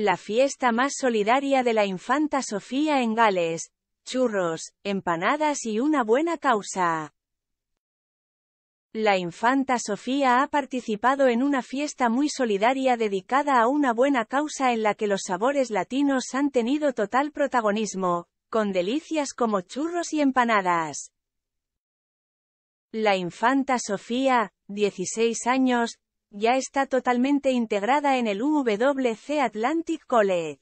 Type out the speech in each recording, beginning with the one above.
La fiesta más solidaria de la infanta Sofía en Gales. Churros, empanadas y una buena causa. La infanta Sofía ha participado en una fiesta muy solidaria dedicada a una buena causa en la que los sabores latinos han tenido total protagonismo, con delicias como churros y empanadas. La infanta Sofía, 16 años, ya está totalmente integrada en el UWC Atlantic College.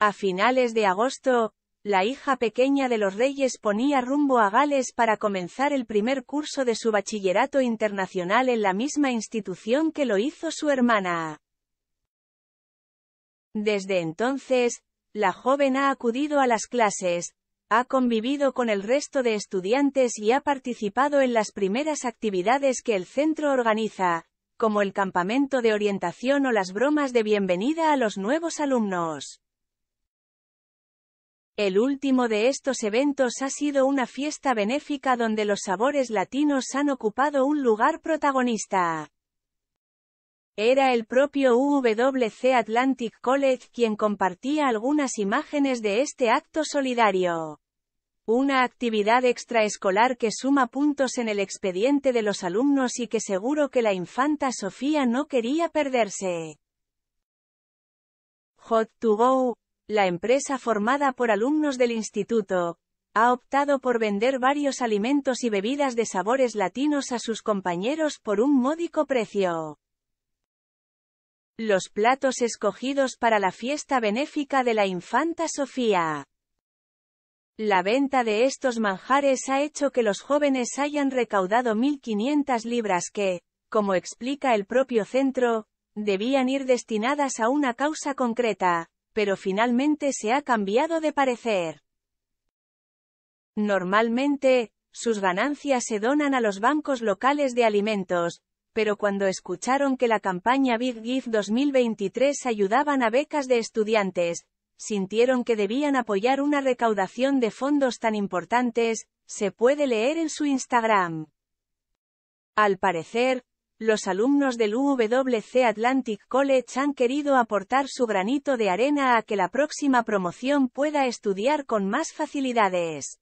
A finales de agosto, la hija pequeña de los reyes ponía rumbo a Gales para comenzar el primer curso de su bachillerato internacional en la misma institución que lo hizo su hermana. Desde entonces, la joven ha acudido a las clases, ha convivido con el resto de estudiantes y ha participado en las primeras actividades que el centro organiza, como el campamento de orientación o las bromas de bienvenida a los nuevos alumnos. El último de estos eventos ha sido una fiesta benéfica donde los sabores latinos han ocupado un lugar protagonista. Era el propio UWC Atlantic College quien compartía algunas imágenes de este acto solidario. Una actividad extraescolar que suma puntos en el expediente de los alumnos y que seguro que la infanta Sofía no quería perderse. Hot to Go, la empresa formada por alumnos del instituto, ha optado por vender varios alimentos y bebidas de sabores latinos a sus compañeros por un módico precio. Los platos escogidos para la fiesta benéfica de la infanta Sofía. La venta de estos manjares ha hecho que los jóvenes hayan recaudado 1.500 libras que, como explica el propio centro, debían ir destinadas a una causa concreta, pero finalmente se ha cambiado de parecer. Normalmente, sus ganancias se donan a los bancos locales de alimentos, pero cuando escucharon que la campaña Big Give 2023 ayudaban a becas de estudiantes, sintieron que debían apoyar una recaudación de fondos tan importantes, se puede leer en su Instagram. Al parecer, los alumnos del UWC Atlantic College han querido aportar su granito de arena a que la próxima promoción pueda estudiar con más facilidades.